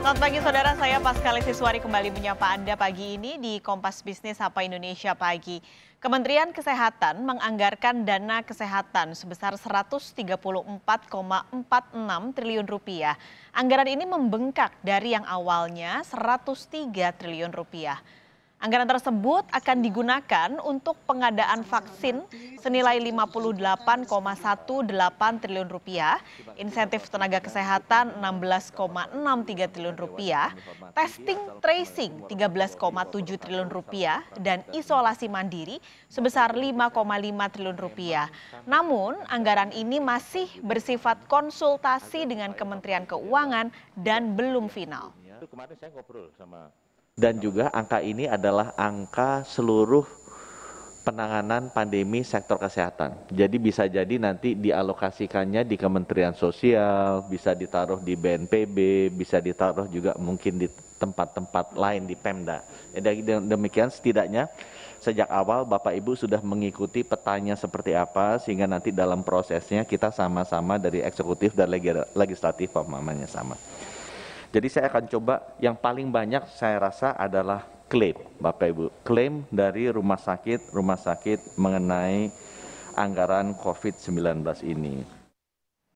Selamat pagi saudara, saya Paskali Siswari kembali menyapa Anda pagi ini di Kompas Bisnis Apa Indonesia Pagi. Kementerian Kesehatan menganggarkan dana kesehatan sebesar 134,46 triliun rupiah. Anggaran ini membengkak dari yang awalnya 103 triliun rupiah. Anggaran tersebut akan digunakan untuk pengadaan vaksin senilai 58,18 triliun rupiah, insentif tenaga kesehatan 16,63 triliun rupiah, testing tracing 13,7 triliun rupiah, dan isolasi mandiri sebesar 5,5 triliun rupiah. Namun, anggaran ini masih bersifat konsultasi dengan Kementerian Keuangan dan belum final. kemarin saya ngobrol sama dan juga angka ini adalah angka seluruh penanganan pandemi sektor kesehatan. Jadi bisa jadi nanti dialokasikannya di Kementerian Sosial, bisa ditaruh di BNPB, bisa ditaruh juga mungkin di tempat-tempat lain di Pemda. Jadi ya, demikian setidaknya sejak awal Bapak Ibu sudah mengikuti petanya seperti apa sehingga nanti dalam prosesnya kita sama-sama dari eksekutif dan legislatif pemahamannya sama. Jadi saya akan coba yang paling banyak saya rasa adalah klaim, Bapak Ibu. Klaim dari rumah sakit-rumah sakit mengenai anggaran COVID-19 ini.